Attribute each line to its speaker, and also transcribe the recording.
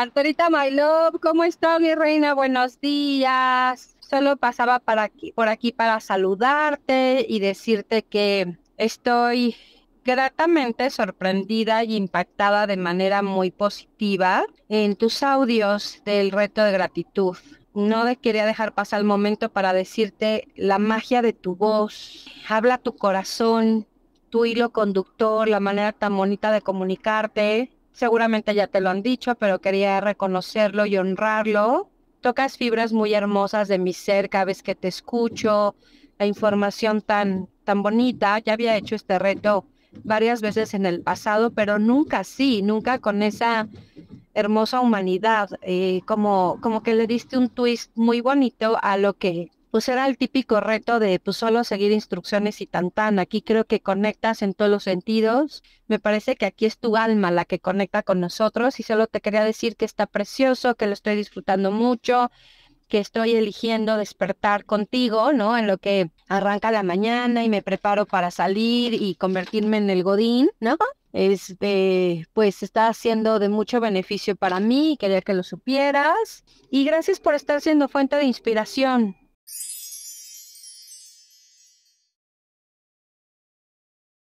Speaker 1: Arturita, my love, ¿cómo está mi reina? Buenos días. Solo pasaba para por aquí para saludarte y decirte que estoy gratamente sorprendida y impactada de manera muy positiva en tus audios del reto de gratitud. No quería dejar pasar el momento para decirte la magia de tu voz. Habla tu corazón, tu hilo conductor, la manera tan bonita de comunicarte seguramente ya te lo han dicho, pero quería reconocerlo y honrarlo. Tocas fibras muy hermosas de mi ser cada vez que te escucho, la información tan, tan bonita. Ya había hecho este reto varias veces en el pasado, pero nunca así, nunca con esa hermosa humanidad, eh, como, como que le diste un twist muy bonito a lo que pues era el típico reto de pues solo seguir instrucciones y tan tan. Aquí creo que conectas en todos los sentidos. Me parece que aquí es tu alma la que conecta con nosotros y solo te quería decir que está precioso, que lo estoy disfrutando mucho, que estoy eligiendo despertar contigo, ¿no? En lo que arranca la mañana y me preparo para salir y convertirme en el godín, ¿no? Este, pues está siendo de mucho beneficio para mí, quería que lo supieras. Y gracias por estar siendo fuente de inspiración.